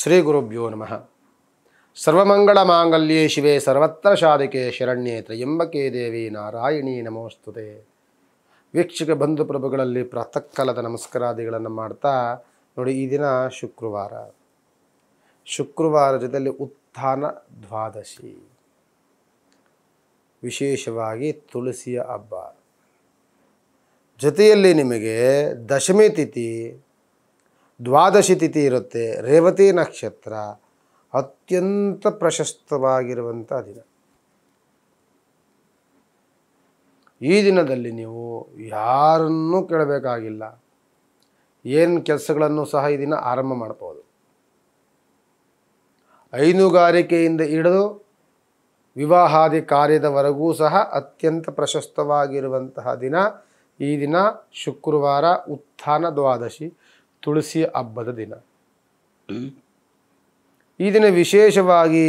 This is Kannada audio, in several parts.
ಶ್ರೀ ಗುರುಭ್ಯೋ ನಮಃ ಸರ್ವಮಂಗಳ ಮಾಂಗಲ್ಯೇ ಶಿವೆ ಸರ್ವತ್ರ ಶಾಧಿಕೆ ಶರಣ್ಯೇ ತ್ರಯಂಬಕೆ ದೇವಿ ನಾರಾಯಣಿ ನಮೋಸ್ತುತೆ ವೀಕ್ಷಕ ಬಂಧು ಪ್ರಭುಗಳಲ್ಲಿ ಕಾಲದ ನಮಸ್ಕಾರಾದಿಗಳನ್ನು ಮಾಡ್ತಾ ನೋಡಿ ಈ ದಿನ ಶುಕ್ರವಾರ ಶುಕ್ರವಾರ ಜೊತೆಯಲ್ಲಿ ಉತ್ಥಾನ ದ್ವಾದಶಿ ವಿಶೇಷವಾಗಿ ತುಳಸಿಯ ಹಬ್ಬ ಜೊತೆಯಲ್ಲಿ ನಿಮಗೆ ದಶಮಿ ತಿಥಿ ದ್ವಾದಶಿ ತಿಥಿ ಇರುತ್ತೆ ರೇವತಿ ನಕ್ಷತ್ರ ಅತ್ಯಂತ ಪ್ರಶಸ್ತವಾಗಿರುವಂಥ ದಿನ ಈ ದಿನದಲ್ಲಿ ನೀವು ಯಾರನ್ನೂ ಕೇಳಬೇಕಾಗಿಲ್ಲ ಏನು ಕೆಲಸಗಳನ್ನು ಸಹ ಈ ದಿನ ಆರಂಭ ಮಾಡ್ಬೋದು ಹೈನುಗಾರಿಕೆಯಿಂದ ಹಿಡಿದು ವಿವಾಹಾದಿ ಕಾರ್ಯದವರೆಗೂ ಸಹ ಅತ್ಯಂತ ಪ್ರಶಸ್ತವಾಗಿರುವಂತಹ ದಿನ ಈ ದಿನ ಶುಕ್ರವಾರ ಉತ್ಥಾನ ದ್ವಾದಶಿ ತುಳಸಿ ಹಬ್ಬದ ದಿನ ಈ ದಿನ ವಿಶೇಷವಾಗಿ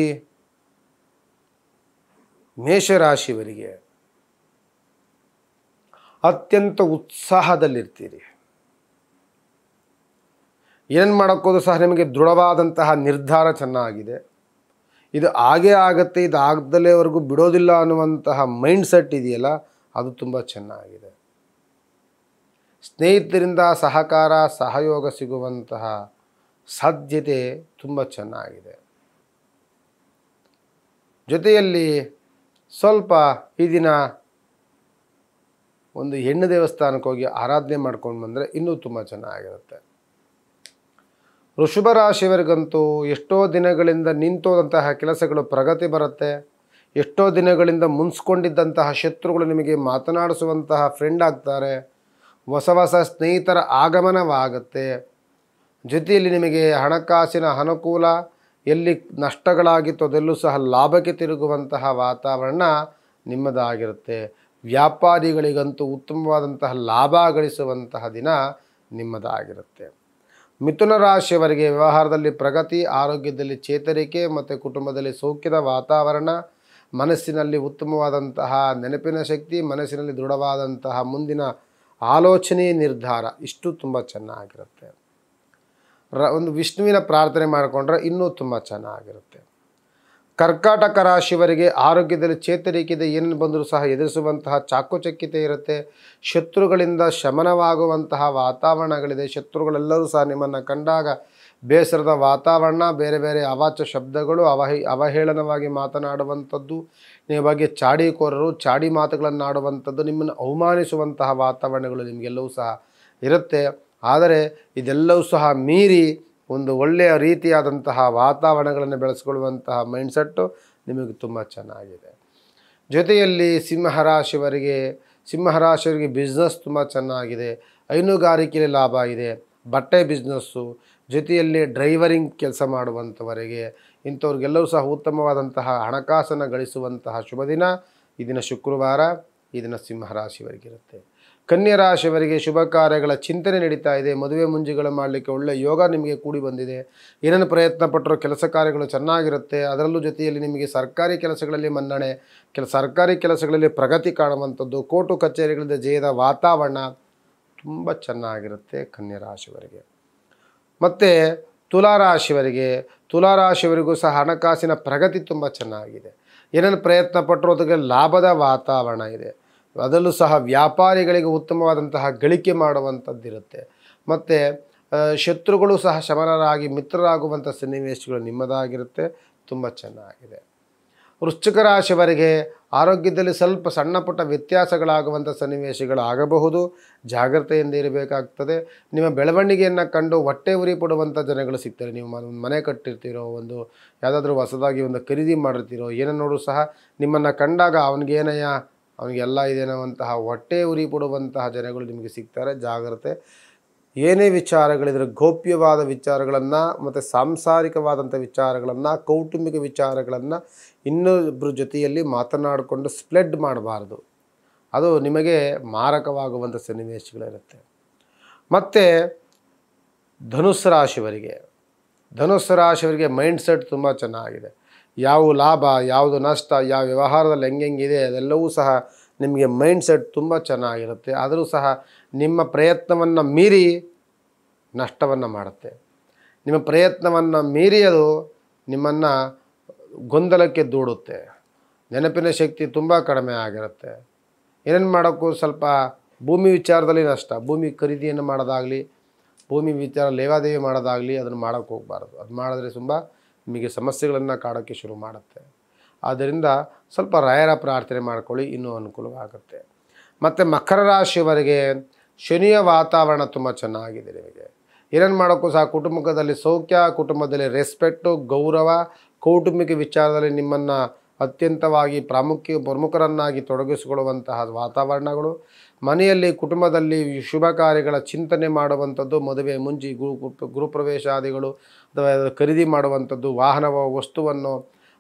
ಮೇಷರಾಶಿಯವರಿಗೆ ಅತ್ಯಂತ ಉತ್ಸಾಹದಲ್ಲಿರ್ತೀರಿ ಏನು ಮಾಡೋಕ್ಕೋದು ಸಹ ನಿಮಗೆ ದೃಢವಾದಂತಹ ನಿರ್ಧಾರ ಚೆನ್ನಾಗಿದೆ ಇದು ಆಗೇ ಆಗುತ್ತೆ ಇದು ಆಗದಲ್ಲೇವರೆಗೂ ಬಿಡೋದಿಲ್ಲ ಅನ್ನುವಂತಹ ಮೈಂಡ್ ಸೆಟ್ ಇದೆಯಲ್ಲ ಅದು ತುಂಬ ಚೆನ್ನಾಗಿದೆ ಸ್ನೇಹಿತರಿಂದ ಸಹಕಾರ ಸಹಯೋಗ ಸಿಗುವಂತಹ ಸಾಧ್ಯತೆ ತುಂಬ ಚೆನ್ನಾಗಿದೆ ಜೊತೆಯಲ್ಲಿ ಸ್ವಲ್ಪ ಈ ದಿನ ಒಂದು ಹೆಣ್ಣು ದೇವಸ್ಥಾನಕ್ಕೆ ಹೋಗಿ ಆರಾಧನೆ ಮಾಡ್ಕೊಂಡು ಬಂದರೆ ಇನ್ನೂ ತುಂಬ ಚೆನ್ನಾಗಿರುತ್ತೆ ಋಷಭ ರಾಶಿಯವರಿಗಂತೂ ಎಷ್ಟೋ ದಿನಗಳಿಂದ ನಿಂತೋದಂತಹ ಕೆಲಸಗಳು ಪ್ರಗತಿ ಬರುತ್ತೆ ಎಷ್ಟೋ ದಿನಗಳಿಂದ ಮುನ್ಸ್ಕೊಂಡಿದ್ದಂತಹ ಶತ್ರುಗಳು ನಿಮಗೆ ಮಾತನಾಡಿಸುವಂತಹ ಫ್ರೆಂಡ್ ಆಗ್ತಾರೆ ಹೊಸ ಹೊಸ ಸ್ನೇಹಿತರ ಆಗಮನವಾಗುತ್ತೆ ಜೊತೆಯಲ್ಲಿ ನಿಮಗೆ ಹಣಕಾಸಿನ ಅನುಕೂಲ ಎಲ್ಲಿ ನಷ್ಟಗಳಾಗಿತ್ತು ಅದೆಲ್ಲೂ ಸಹ ಲಾಭಕ್ಕೆ ತಿರುಗುವಂತಹ ವಾತಾವರಣ ನಿಮ್ಮದಾಗಿರುತ್ತೆ ವ್ಯಾಪಾರಿಗಳಿಗಂತೂ ಉತ್ತಮವಾದಂತಹ ಲಾಭ ಗಳಿಸುವಂತಹ ದಿನ ನಿಮ್ಮದಾಗಿರುತ್ತೆ ಮಿಥುನ ರಾಶಿಯವರಿಗೆ ವ್ಯವಹಾರದಲ್ಲಿ ಪ್ರಗತಿ ಆರೋಗ್ಯದಲ್ಲಿ ಚೇತರಿಕೆ ಮತ್ತು ಕುಟುಂಬದಲ್ಲಿ ಸೌಖ್ಯದ ವಾತಾವರಣ ಮನಸ್ಸಿನಲ್ಲಿ ಉತ್ತಮವಾದಂತಹ ನೆನಪಿನ ಶಕ್ತಿ ಮನಸ್ಸಿನಲ್ಲಿ ದೃಢವಾದಂತಹ ಮುಂದಿನ ಆಲೋಚನೆ ನಿರ್ಧಾರ ಇಷ್ಟು ತುಂಬ ಚೆನ್ನಾಗಿರುತ್ತೆ ರ ಒಂದು ವಿಷ್ಣುವಿನ ಪ್ರಾರ್ಥನೆ ಮಾಡಿಕೊಂಡ್ರೆ ಇನ್ನೂ ತುಂಬ ಚೆನ್ನಾಗಿರುತ್ತೆ ಕರ್ಕಾಟಕ ರಾಶಿಯವರಿಗೆ ಆರೋಗ್ಯದಲ್ಲಿ ಚೇತರಿಕೆದೆ ಏನು ಬಂದರೂ ಸಹ ಎದುರಿಸುವಂತಹ ಚಾಕುಚಕ್ಯತೆ ಇರುತ್ತೆ ಶತ್ರುಗಳಿಂದ ಶಮನವಾಗುವಂತಹ ವಾತಾವರಣಗಳಿದೆ ಶತ್ರುಗಳೆಲ್ಲರೂ ಸಹ ನಿಮ್ಮನ್ನು ಕಂಡಾಗ ಬೇಸರದ ವಾತಾವರಣ ಬೇರೆ ಬೇರೆ ಅವಾಚ್ಯ ಶಬ್ದಗಳು ಅವಹಿ ಅವಹೇಳನವಾಗಿ ಮಾತನಾಡುವಂಥದ್ದು ನಿಮ್ಮ ಬಗ್ಗೆ ಚಾಡಿಕೋರರು ಚಾಡಿ ಮಾತುಗಳನ್ನು ಆಡುವಂಥದ್ದು ನಿಮ್ಮನ್ನು ಅವಮಾನಿಸುವಂತಹ ವಾತಾವರಣಗಳು ನಿಮಗೆಲ್ಲವೂ ಸಹ ಇರುತ್ತೆ ಆದರೆ ಇದೆಲ್ಲವೂ ಸಹ ಮೀರಿ ಒಂದು ಒಳ್ಳೆಯ ರೀತಿಯಾದಂತಹ ವಾತಾವರಣಗಳನ್ನು ಬೆಳೆಸ್ಕೊಳ್ಳುವಂತಹ ಮೈಂಡ್ಸೆಟ್ಟು ನಿಮಗೆ ತುಂಬ ಚೆನ್ನಾಗಿದೆ ಜೊತೆಯಲ್ಲಿ ಸಿಂಹರಾಶಿಯವರಿಗೆ ಸಿಂಹರಾಶಿಯವರಿಗೆ ಬಿಸ್ನೆಸ್ ತುಂಬ ಚೆನ್ನಾಗಿದೆ ಹೈನುಗಾರಿಕೆಯಲ್ಲಿ ಲಾಭ ಇದೆ ಬಟ್ಟೆ ಬಿಸ್ನೆಸ್ಸು ಜೊತೆಯಲ್ಲಿ ಡ್ರೈವರಿಂಗ್ ಕೆಲಸ ಮಾಡುವಂಥವರಿಗೆ ಇಂಥವ್ರಿಗೆಲ್ಲರೂ ಸಹ ಉತ್ತಮವಾದಂತಹ ಹಣಕಾಸನ್ನು ಗಳಿಸುವಂತಹ ಶುಭ ದಿನ ದಿನ ಶುಕ್ರವಾರ ದಿನ ಸಿಂಹರಾಶಿಯವರಿಗಿರುತ್ತೆ ಕನ್ಯಾ ರಾಶಿಯವರಿಗೆ ಶುಭ ಕಾರ್ಯಗಳ ಚಿಂತನೆ ನಡೀತಾ ಇದೆ ಮದುವೆ ಮುಂಜಿಗಳು ಮಾಡಲಿಕ್ಕೆ ಒಳ್ಳೆಯ ಯೋಗ ನಿಮಗೆ ಕೂಡಿ ಬಂದಿದೆ ಏನೇನು ಪ್ರಯತ್ನ ಪಟ್ಟರೂ ಕೆಲಸ ಕಾರ್ಯಗಳು ಚೆನ್ನಾಗಿರುತ್ತೆ ಅದರಲ್ಲೂ ಜೊತೆಯಲ್ಲಿ ನಿಮಗೆ ಸರ್ಕಾರಿ ಕೆಲಸಗಳಲ್ಲಿ ಮನ್ನಣೆ ಕೆಲ ಸರ್ಕಾರಿ ಕೆಲಸಗಳಲ್ಲಿ ಪ್ರಗತಿ ಕಾಣುವಂಥದ್ದು ಕೋರ್ಟು ಕಚೇರಿಗಳಿಂದ ಜಯದ ವಾತಾವರಣ ತುಂಬ ಚೆನ್ನಾಗಿರುತ್ತೆ ಕನ್ಯಾ ರಾಶಿಯವರಿಗೆ ಮತ್ತು ತುಲಾರಾಶಿಯವರಿಗೆ ತುಲಾರಾಶಿಯವರಿಗೂ ಸಹ ಹಣಕಾಸಿನ ಪ್ರಗತಿ ತುಂಬ ಚೆನ್ನಾಗಿದೆ ಏನೇನು ಪ್ರಯತ್ನ ಪಟ್ಟರು ಅದಕ್ಕೆ ಲಾಭದ ವಾತಾವರಣ ಇದೆ ಅದರಲ್ಲೂ ಸಹ ವ್ಯಾಪಾರಿಗಳಿಗೆ ಉತ್ತಮವಾದಂತಹ ಗಳಿಕೆ ಮಾಡುವಂಥದ್ದಿರುತ್ತೆ ಮತ್ತು ಶತ್ರುಗಳು ಸಹ ಶಮನರಾಗಿ ಮಿತ್ರರಾಗುವಂಥ ಸನ್ನಿವೇಶಗಳು ನಿಮ್ಮದಾಗಿರುತ್ತೆ ತುಂಬ ಚೆನ್ನಾಗಿದೆ ವೃಶ್ಚಿಕ ರಾಶಿಯವರಿಗೆ ಆರೋಗ್ಯದಲ್ಲಿ ಸ್ವಲ್ಪ ಸಣ್ಣ ಪುಟ್ಟ ವ್ಯತ್ಯಾಸಗಳಾಗುವಂಥ ಸನ್ನಿವೇಶಗಳಾಗಬಹುದು ಜಾಗ್ರತೆಯಿಂದ ಇರಬೇಕಾಗ್ತದೆ ನಿಮ್ಮ ಬೆಳವಣಿಗೆಯನ್ನು ಕಂಡು ಹೊಟ್ಟೆ ಉರಿ ಪಡುವಂಥ ಜನಗಳು ಸಿಗ್ತಾರೆ ನೀವು ಒಂದು ಮನೆ ಕಟ್ಟಿರ್ತೀರೋ ಒಂದು ಯಾವುದಾದ್ರೂ ಹೊಸದಾಗಿ ಒಂದು ಖರೀದಿ ಮಾಡಿರ್ತೀರೋ ಏನನ್ನೋಡು ಸಹ ನಿಮ್ಮನ್ನು ಕಂಡಾಗ ಅವನಿಗೇನಯ್ಯ ಅವನಿಗೆಲ್ಲ ಇದೇನೋ ಅಂತಹ ಹೊಟ್ಟೆ ಉರಿ ಪಡುವಂತಹ ಜನಗಳು ನಿಮಗೆ ಸಿಗ್ತಾರೆ ಜಾಗ್ರತೆ ಏನೇ ವಿಚಾರಗಳಿದ್ರೆ ಗೋಪ್ಯವಾದ ವಿಚಾರಗಳನ್ನು ಮತ್ತು ಸಾಂಸಾರಿಕವಾದಂಥ ವಿಚಾರಗಳನ್ನು ಕೌಟುಂಬಿಕ ವಿಚಾರಗಳನ್ನು ಇನ್ನೊಬ್ಬರ ಜೊತೆಯಲ್ಲಿ ಮಾತನಾಡಿಕೊಂಡು ಸ್ಪ್ಲೆಡ್ ಮಾಡಬಾರ್ದು ಅದು ನಿಮಗೆ ಮಾರಕವಾಗುವಂಥ ಸನ್ನಿವೇಶಗಳಿರುತ್ತೆ ಮತ್ತು ಧನುಸ್ಸು ರಾಶಿಯವರಿಗೆ ಧನುಸ್ಸು ರಾಶಿಯವರಿಗೆ ಮೈಂಡ್ ಸೆಟ್ ತುಂಬ ಚೆನ್ನಾಗಿದೆ ಯಾವ ಲಾಭ ಯಾವುದು ನಷ್ಟ ಯಾವ ವ್ಯವಹಾರದಲ್ಲಿ ಹೆಂಗಿದೆ ಅದೆಲ್ಲವೂ ಸಹ ನಿಮಗೆ ಮೈಂಡ್ ಸೆಟ್ ತುಂಬ ಚೆನ್ನಾಗಿರುತ್ತೆ ಆದರೂ ಸಹ ನಿಮ್ಮ ಪ್ರಯತ್ನವನ್ನು ಮೀರಿ ನಷ್ಟವನ್ನು ಮಾಡುತ್ತೆ ನಿಮ್ಮ ಪ್ರಯತ್ನವನ್ನು ಮೀರಿ ಅದು ನಿಮ್ಮನ್ನು ಗೊಂದಲಕ್ಕೆ ದೂಡುತ್ತೆ ನೆನಪಿನ ಶಕ್ತಿ ತುಂಬ ಕಡಿಮೆ ಆಗಿರುತ್ತೆ ಏನೇನು ಮಾಡೋಕ್ಕೂ ಸ್ವಲ್ಪ ಭೂಮಿ ವಿಚಾರದಲ್ಲಿ ನಷ್ಟ ಭೂಮಿ ಖರೀದಿಯನ್ನು ಮಾಡೋದಾಗಲಿ ಭೂಮಿ ವಿಚಾರ ಲೇವಾದೇವಿ ಮಾಡೋದಾಗಲಿ ಅದನ್ನು ಮಾಡೋಕ್ಕೆ ಹೋಗಬಾರ್ದು ಅದು ಮಾಡಿದ್ರೆ ತುಂಬ ನಿಮಗೆ ಸಮಸ್ಯೆಗಳನ್ನು ಕಾಡೋಕ್ಕೆ ಶುರು ಮಾಡುತ್ತೆ ಆದ್ದರಿಂದ ಸ್ವಲ್ಪ ರಾಯರ ಪ್ರಾರ್ಥನೆ ಮಾಡ್ಕೊಳ್ಳಿ ಇನ್ನೂ ಅನುಕೂಲವಾಗುತ್ತೆ ಮತ್ತು ಮಕರ ರಾಶಿಯವರಿಗೆ ಶನಿಯ ವಾತಾವರಣ ತುಂಬ ಚೆನ್ನಾಗಿದೆ ನಿಮಗೆ ಏನೇನು ಮಾಡೋಕ್ಕೂ ಸಹ ಕುಟುಂಬದಲ್ಲಿ ಸೌಖ್ಯ ಕುಟುಂಬದಲ್ಲಿ ರೆಸ್ಪೆಕ್ಟು ಗೌರವ ಕೌಟುಂಬಿಕ ವಿಚಾರದಲ್ಲಿ ನಿಮ್ಮನ್ನು ಅತ್ಯಂತವಾಗಿ ಪ್ರಾಮುಖ್ಯ ಪ್ರಮುಖರನ್ನಾಗಿ ತೊಡಗಿಸಿಕೊಳ್ಳುವಂತಹ ವಾತಾವರಣಗಳು ಮನೆಯಲ್ಲಿ ಕುಟುಂಬದಲ್ಲಿ ಶುಭ ಕಾರ್ಯಗಳ ಚಿಂತನೆ ಮಾಡುವಂಥದ್ದು ಮದುವೆ ಮುಂಜಿ ಗೃಹ ಗೃಹಪ್ರವೇಶಾದಿಗಳು ಅಥವಾ ಖರೀದಿ ಮಾಡುವಂಥದ್ದು ವಾಹನ ವಸ್ತುವನ್ನು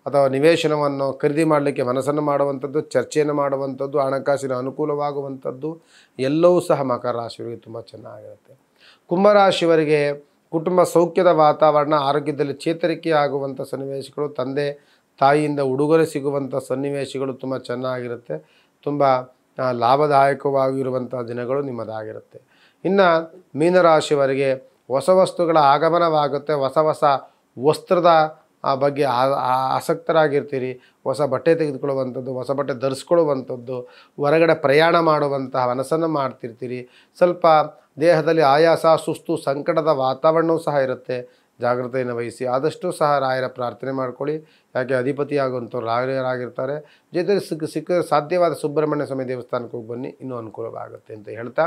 ಅಥವಾ ನಿವೇಶನವನ್ನು ಖರೀದಿ ಮಾಡಲಿಕ್ಕೆ ಮನಸ್ಸನ್ನು ಮಾಡುವಂಥದ್ದು ಚರ್ಚೆಯನ್ನು ಮಾಡುವಂಥದ್ದು ಹಣಕಾಸಿನ ಅನುಕೂಲವಾಗುವಂಥದ್ದು ಎಲ್ಲವೂ ಸಹ ಮಕರ ರಾಶಿಯವರಿಗೆ ತುಂಬ ಚೆನ್ನಾಗಿರುತ್ತೆ ಕುಂಭರಾಶಿಯವರಿಗೆ ಕುಟುಂಬ ಸೌಖ್ಯದ ವಾತಾವರಣ ಆರೋಗ್ಯದಲ್ಲಿ ಚೇತರಿಕೆ ಆಗುವಂಥ ಸನ್ನಿವೇಶಗಳು ತಂದೆ ತಾಯಿಯಿಂದ ಉಡುಗೊರೆ ಸಿಗುವಂಥ ಸನ್ನಿವೇಶಗಳು ತುಂಬ ಚೆನ್ನಾಗಿರುತ್ತೆ ತುಂಬ ಲಾಭದಾಯಕವಾಗಿರುವಂಥ ದಿನಗಳು ನಿಮ್ಮದಾಗಿರುತ್ತೆ ಇನ್ನು ಮೀನರಾಶಿಯವರಿಗೆ ಹೊಸ ವಸ್ತುಗಳ ಆಗಮನವಾಗುತ್ತೆ ಹೊಸ ಹೊಸ ವಸ್ತ್ರದ ಆ ಬಗ್ಗೆ ಆಸಕ್ತರಾಗಿರ್ತೀರಿ ಹೊಸ ಬಟ್ಟೆ ತೆಗೆದುಕೊಳ್ಳುವಂಥದ್ದು ಹೊಸ ಬಟ್ಟೆ ಧರಿಸ್ಕೊಳ್ಳುವಂಥದ್ದು ಹೊರಗಡೆ ಪ್ರಯಾಣ ಮಾಡುವಂತಹ ಮನಸ್ಸನ್ನು ಮಾಡ್ತಿರ್ತೀರಿ ಸ್ವಲ್ಪ ದೇಹದಲ್ಲಿ ಆಯಾಸ ಸುಸ್ತು ಸಂಕಟದ ವಾತಾವರಣವೂ ಸಹ ಇರುತ್ತೆ ಜಾಗ್ರತೆಯನ್ನು ವಹಿಸಿ ಆದಷ್ಟು ಸಹ ರಾಯರ ಪ್ರಾರ್ಥನೆ ಮಾಡ್ಕೊಳ್ಳಿ ಯಾಕೆ ಅಧಿಪತಿಯಾಗುವಂಥವ್ರು ರಾಯರಾಗಿರ್ತಾರೆ ಜೊತೆಗೆ ಸಿಕ್ಕ ಸಿಕ್ಕ ಸಾಧ್ಯವಾದ ಸುಬ್ರಹ್ಮಣ್ಯ ಸ್ವಾಮಿ ದೇವಸ್ಥಾನಕ್ಕೆ ಹೋಗಿ ಬನ್ನಿ ಇನ್ನೂ ಅನುಕೂಲವಾಗುತ್ತೆ ಅಂತ ಹೇಳ್ತಾ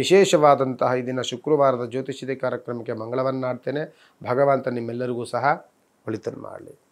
ವಿಶೇಷವಾದಂತಹ ದಿನ ಶುಕ್ರವಾರದ ಜ್ಯೋತಿಷ್ಯದ ಕಾರ್ಯಕ್ರಮಕ್ಕೆ ಮಂಗಳವನ್ನು ಆಡ್ತೇನೆ ಭಗವಂತ ನಿಮ್ಮೆಲ್ಲರಿಗೂ ಸಹ வழித்தன்மாளி